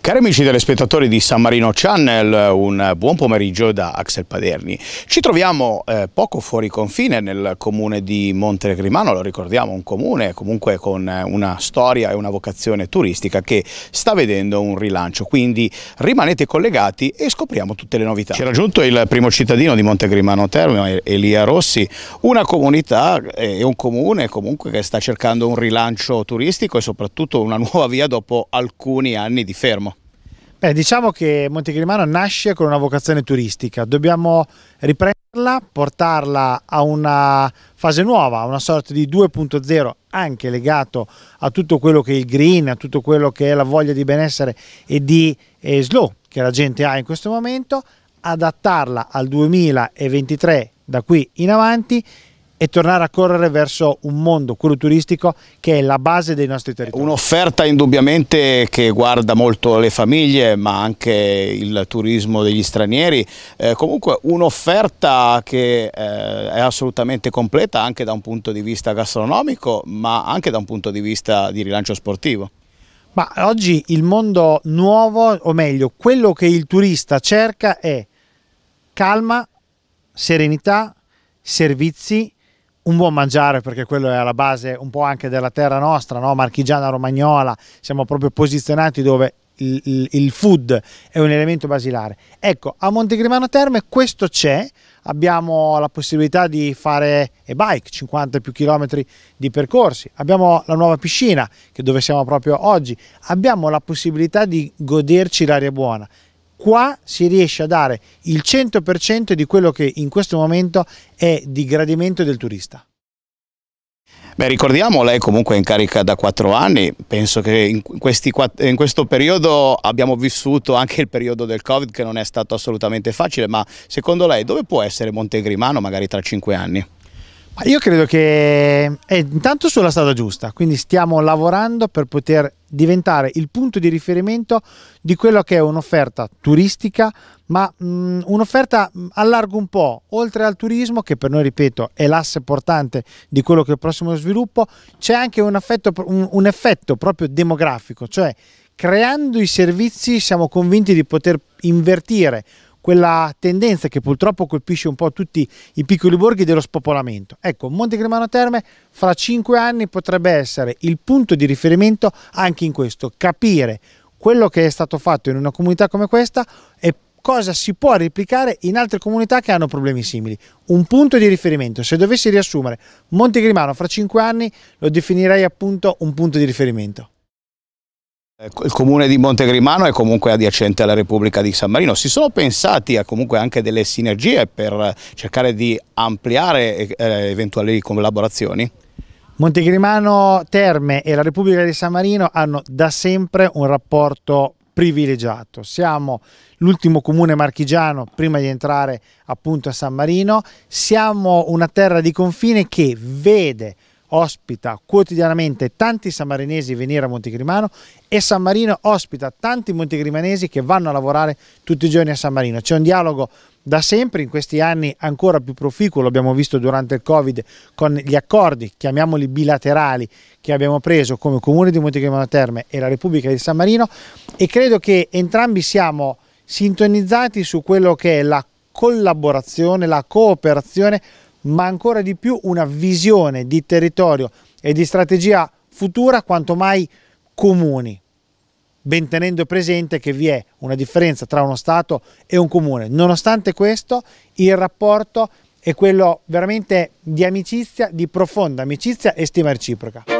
Cari amici telespettatori di San Marino Channel, un buon pomeriggio da Axel Paderni. Ci troviamo eh, poco fuori confine nel comune di Montegrimano, lo ricordiamo, un comune comunque con eh, una storia e una vocazione turistica che sta vedendo un rilancio, quindi rimanete collegati e scopriamo tutte le novità. Ci è raggiunto il primo cittadino di Montegrimano Terme, Elia Rossi, una comunità eh, e un comune comunque che sta cercando un rilancio turistico e soprattutto una nuova via dopo alcuni anni di fermo. Beh, diciamo che Montegrimano nasce con una vocazione turistica, dobbiamo riprenderla, portarla a una fase nuova, a una sorta di 2.0 anche legato a tutto quello che è il green, a tutto quello che è la voglia di benessere e di eh, slow che la gente ha in questo momento, adattarla al 2023 da qui in avanti e tornare a correre verso un mondo, quello turistico, che è la base dei nostri territori. Un'offerta indubbiamente che guarda molto le famiglie, ma anche il turismo degli stranieri, eh, comunque un'offerta che eh, è assolutamente completa anche da un punto di vista gastronomico, ma anche da un punto di vista di rilancio sportivo. Ma oggi il mondo nuovo, o meglio, quello che il turista cerca è calma, serenità, servizi un buon mangiare perché quello è alla base un po' anche della terra nostra, no? marchigiana romagnola, siamo proprio posizionati dove il, il, il, food è un elemento basilare. Ecco, a Montegrimano Terme questo c'è, abbiamo la possibilità di fare e bike, 50 più chilometri di percorsi, abbiamo la nuova piscina che dove siamo proprio oggi, abbiamo la possibilità di goderci l'aria buona qua si riesce a dare il 100% di quello che in questo momento è di gradimento del turista. Beh, ricordiamo, lei comunque è in carica da quattro anni, penso che in, questi, in, questo periodo abbiamo vissuto anche il periodo del Covid che non è stato assolutamente facile, ma secondo lei dove può essere Montegrimano magari tra cinque anni? Io credo che è eh, intanto sulla strada giusta, quindi stiamo lavorando per poter diventare il punto di riferimento di quello che è un'offerta turistica, ma mh, mm, un'offerta mm, allargo un po', oltre al turismo, che per noi, ripeto, è l'asse portante di quello che è il prossimo sviluppo, c'è anche un, affetto, un, un effetto proprio demografico, cioè creando i servizi siamo convinti di poter invertire quella tendenza che purtroppo colpisce un po' tutti i piccoli borghi dello spopolamento. Ecco, Monte Grimano Terme fra cinque anni potrebbe essere il punto di riferimento anche in questo, capire quello che è stato fatto in una comunità come questa e cosa si può replicare in altre comunità che hanno problemi simili. Un punto di riferimento, se dovessi riassumere Monte Grimano fra cinque anni lo definirei appunto un punto di riferimento. Ecco, il comune di Montegrimano è comunque adiacente alla Repubblica di San Marino, si sono pensati a comunque anche delle sinergie per cercare di ampliare eh, eventuali collaborazioni? Montegrimano Terme e la Repubblica di San Marino hanno da sempre un rapporto privilegiato. Siamo l'ultimo comune marchigiano prima di entrare appunto a San Marino, siamo una terra di confine che vede ospita quotidianamente tanti sammarinesi venire a Montegrimano e San Marino ospita tanti montegrimanesi che vanno a lavorare tutti i giorni a San Marino. C'è un dialogo da sempre, in questi anni ancora più proficuo, l'abbiamo visto durante il Covid, con gli accordi, chiamiamoli bilaterali, che abbiamo preso come Comune di Montegrimano Terme e la Repubblica di San Marino e credo che entrambi siamo sintonizzati su quello che è la collaborazione, la cooperazione ma ancora di più una visione di territorio e di strategia futura quanto mai comuni, ben tenendo presente che vi è una differenza tra uno Stato e un comune. Nonostante questo, il rapporto è quello veramente di amicizia, di profonda amicizia e stima reciproca.